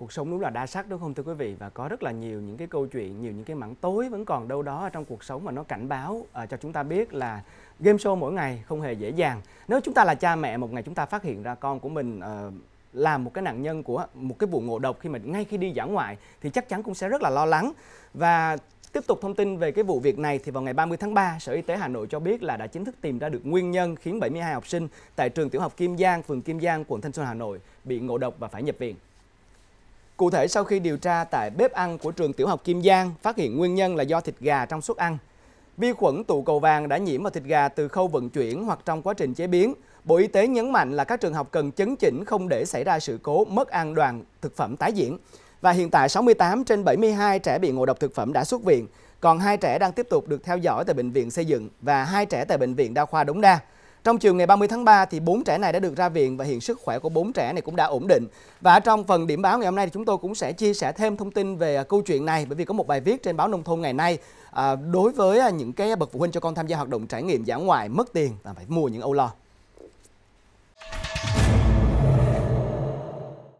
cuộc sống đúng là đa sắc đúng không thưa quý vị và có rất là nhiều những cái câu chuyện nhiều những cái mảng tối vẫn còn đâu đó trong cuộc sống mà nó cảnh báo à, cho chúng ta biết là game show mỗi ngày không hề dễ dàng nếu chúng ta là cha mẹ một ngày chúng ta phát hiện ra con của mình à, là một cái nạn nhân của một cái vụ ngộ độc khi mình ngay khi đi dã ngoại thì chắc chắn cũng sẽ rất là lo lắng và Tiếp tục thông tin về cái vụ việc này thì vào ngày 30 tháng 3, Sở Y tế Hà Nội cho biết là đã chính thức tìm ra được nguyên nhân khiến 72 học sinh tại trường tiểu học Kim Giang, phường Kim Giang, quận Thanh Xuân, Hà Nội bị ngộ độc và phải nhập viện. Cụ thể sau khi điều tra tại bếp ăn của trường tiểu học Kim Giang phát hiện nguyên nhân là do thịt gà trong suất ăn. Vi khuẩn tụ cầu vàng đã nhiễm vào thịt gà từ khâu vận chuyển hoặc trong quá trình chế biến. Bộ Y tế nhấn mạnh là các trường học cần chấn chỉnh không để xảy ra sự cố mất an toàn thực phẩm tái diễn. Và hiện tại 68 trên 72 trẻ bị ngộ độc thực phẩm đã xuất viện, còn hai trẻ đang tiếp tục được theo dõi tại bệnh viện xây dựng và hai trẻ tại bệnh viện đa khoa Đống Đa. Trong chiều ngày 30 tháng 3 thì bốn trẻ này đã được ra viện và hiện sức khỏe của bốn trẻ này cũng đã ổn định. Và trong phần điểm báo ngày hôm nay thì chúng tôi cũng sẽ chia sẻ thêm thông tin về à, câu chuyện này bởi vì có một bài viết trên báo nông thôn ngày nay à, đối với à, những cái bậc phụ huynh cho con tham gia hoạt động trải nghiệm giảng ngoại mất tiền và phải mua những âu lo.